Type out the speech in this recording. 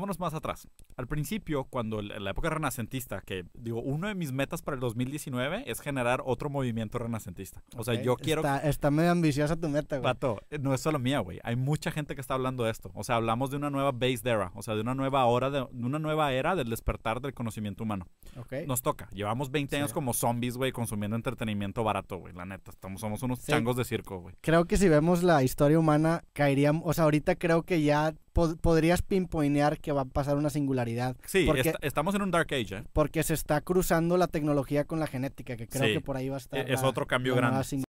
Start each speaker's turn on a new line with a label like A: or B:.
A: vámonos más atrás. Al principio, cuando la época renacentista, que digo, uno de mis metas para el 2019 es generar otro movimiento renacentista. O sea, yo quiero...
B: Está, medio ambiciosa tu meta, güey.
A: Pato, eh, no es solo mía, güey. Hay mucha gente que está hablando de esto. O sea, hablamos de una nueva base era, o sea, de una nueva hora, de, una nueva era del despertar del conocimiento humano. Okay. Nos toca. Llevamos 20 años como zombies, güey, consumiendo entretenimiento barato, güey. La neta, estamos, somos unos changos de circo, güey. Creo
C: que si vemos la historia humana, caeríamos... O sea, ahorita creo que ya podrías pinpoinear que va a pasar una singularidad. Sí, porque,
A: estamos en un Dark Age. ¿eh?
C: Porque se está cruzando la tecnología con la genética, que creo que por ahí va a
A: estar. E-, es otro cambio grande.